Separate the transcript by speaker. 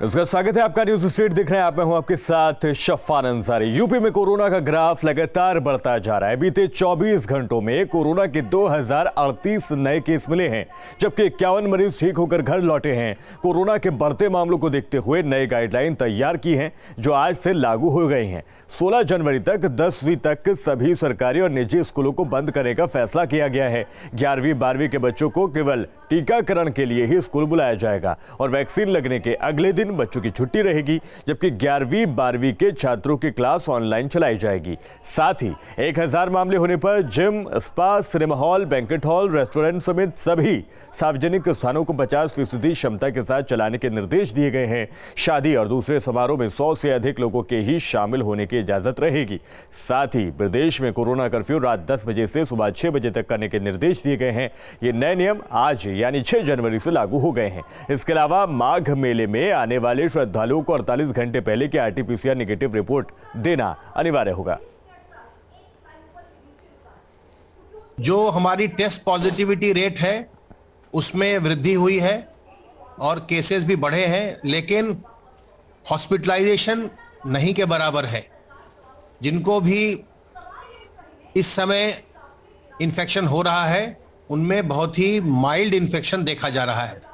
Speaker 1: नमस्कार स्वागत है आपका न्यूज स्ट्रीट देख रहे हैं आप मैं हूं आपके साथ शफान अंसारी यूपी में कोरोना का ग्राफ लगातार बढ़ता जा रहा है बीते 24 घंटों में कोरोना के 2038 नए केस मिले हैं जबकि इक्यावन मरीज ठीक होकर घर लौटे हैं कोरोना के बढ़ते मामलों को देखते हुए नए गाइडलाइन तैयार की है जो आज से लागू हो गई हैं सोलह जनवरी तक दसवीं तक सभी सरकारी और निजी स्कूलों को बंद करने का फैसला किया गया है ग्यारहवीं बारहवीं के बच्चों को केवल टीकाकरण के लिए ही स्कूल बुलाया जाएगा और वैक्सीन लगने के अगले दिन बच्चों की छुट्टी रहेगी जबकि ग्यारहवीं बारहवीं के छात्रों की क्लास ऑनलाइन चलाई जाएगी साथ ही एक हजार मामले होने पर gym spa cinema hall banquet hall restaurant समेत सभी सार्वजनिक स्थानों को पचास फीसदी क्षमता के साथ चलाने के निर्देश दिए गए हैं शादी और दूसरे समारोह में सौ से अधिक लोगों के ही शामिल होने की इजाजत रहेगी साथ ही प्रदेश में कोरोना कर्फ्यू रात दस बजे से सुबह छह बजे तक करने के निर्देश दिए गए हैं ये नए नियम आज यानी छह जनवरी से लागू हो गए हैं इसके अलावा माघ मेले में आने आने वाले श्रद्धालुओं को 48 घंटे पहले की आरटीपीसीआर नेगेटिव रिपोर्ट देना अनिवार्य होगा
Speaker 2: जो हमारी टेस्ट पॉजिटिविटी रेट है उसमें वृद्धि हुई है और केसेस भी बढ़े हैं लेकिन हॉस्पिटलाइजेशन नहीं के बराबर है जिनको भी इस समय इन्फेक्शन हो रहा है उनमें बहुत ही माइल्ड इन्फेक्शन देखा जा रहा है